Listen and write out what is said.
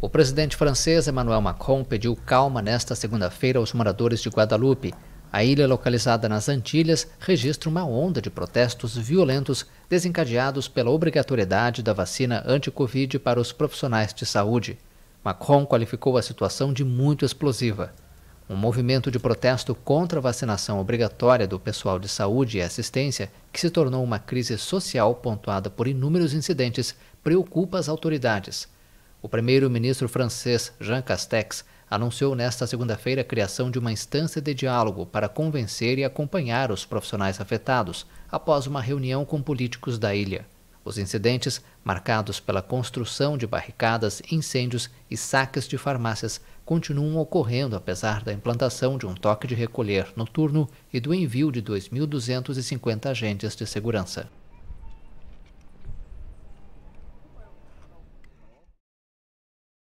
O presidente francês Emmanuel Macron pediu calma nesta segunda-feira aos moradores de Guadalupe. A ilha localizada nas Antilhas registra uma onda de protestos violentos desencadeados pela obrigatoriedade da vacina anti-Covid para os profissionais de saúde. Macron qualificou a situação de muito explosiva. Um movimento de protesto contra a vacinação obrigatória do pessoal de saúde e assistência, que se tornou uma crise social pontuada por inúmeros incidentes, preocupa as autoridades. O primeiro-ministro francês Jean Castex anunciou nesta segunda-feira a criação de uma instância de diálogo para convencer e acompanhar os profissionais afetados após uma reunião com políticos da ilha. Os incidentes, marcados pela construção de barricadas, incêndios e saques de farmácias, continuam ocorrendo apesar da implantação de um toque de recolher noturno e do envio de 2.250 agentes de segurança.